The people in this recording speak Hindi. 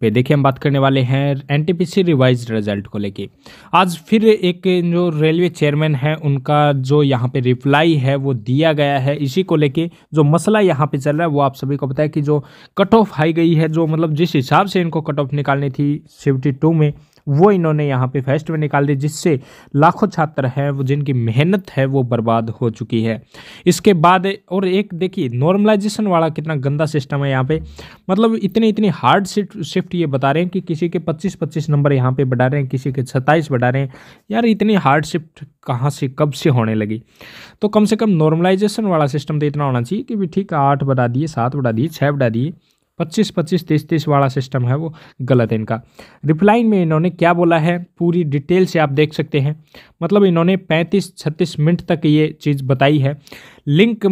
पे देखिए हम बात करने वाले हैं एनटीपीसी रिवाइज रिजल्ट को लेके आज फिर एक जो रेलवे चेयरमैन है उनका जो यहाँ पे रिप्लाई है वो दिया गया है इसी को लेके जो मसला यहाँ पे चल रहा है वो आप सभी को बताया कि जो कट ऑफ आई गई है जो मतलब जिस हिसाब से इनको कट ऑफ निकालनी थी सेवेंटी में वो इन्होंने यहाँ पे फेस्ट में निकाल दी जिससे लाखों छात्र हैं वो जिनकी मेहनत है वो बर्बाद हो चुकी है इसके बाद और एक देखिए नॉर्मलाइजेशन वाला कितना गंदा सिस्टम है यहाँ पे मतलब इतने इतनी हार्ड शिफ्ट ये बता रहे हैं कि किसी के पच्चीस पच्चीस नंबर यहाँ पे बढ़ा रहे हैं किसी के सत्ताईस बढ़ा रहे हैं यार इतनी हार्ड शिफ्ट कहाँ से कब से होने लगी तो कम से कम नॉर्मलाइजेशन वाला सिस्टम तो इतना होना चाहिए कि भी ठीक आठ बढ़ा दिए सात बढ़ा दिए छः बढ़ा दिए पच्चीस पच्चीस तीस तीस वाला सिस्टम है वो गलत है इनका रिप्लाई में इन्होंने क्या बोला है पूरी डिटेल से आप देख सकते हैं मतलब इन्होंने पैंतीस छत्तीस मिनट तक ये चीज़ बताई है लिंक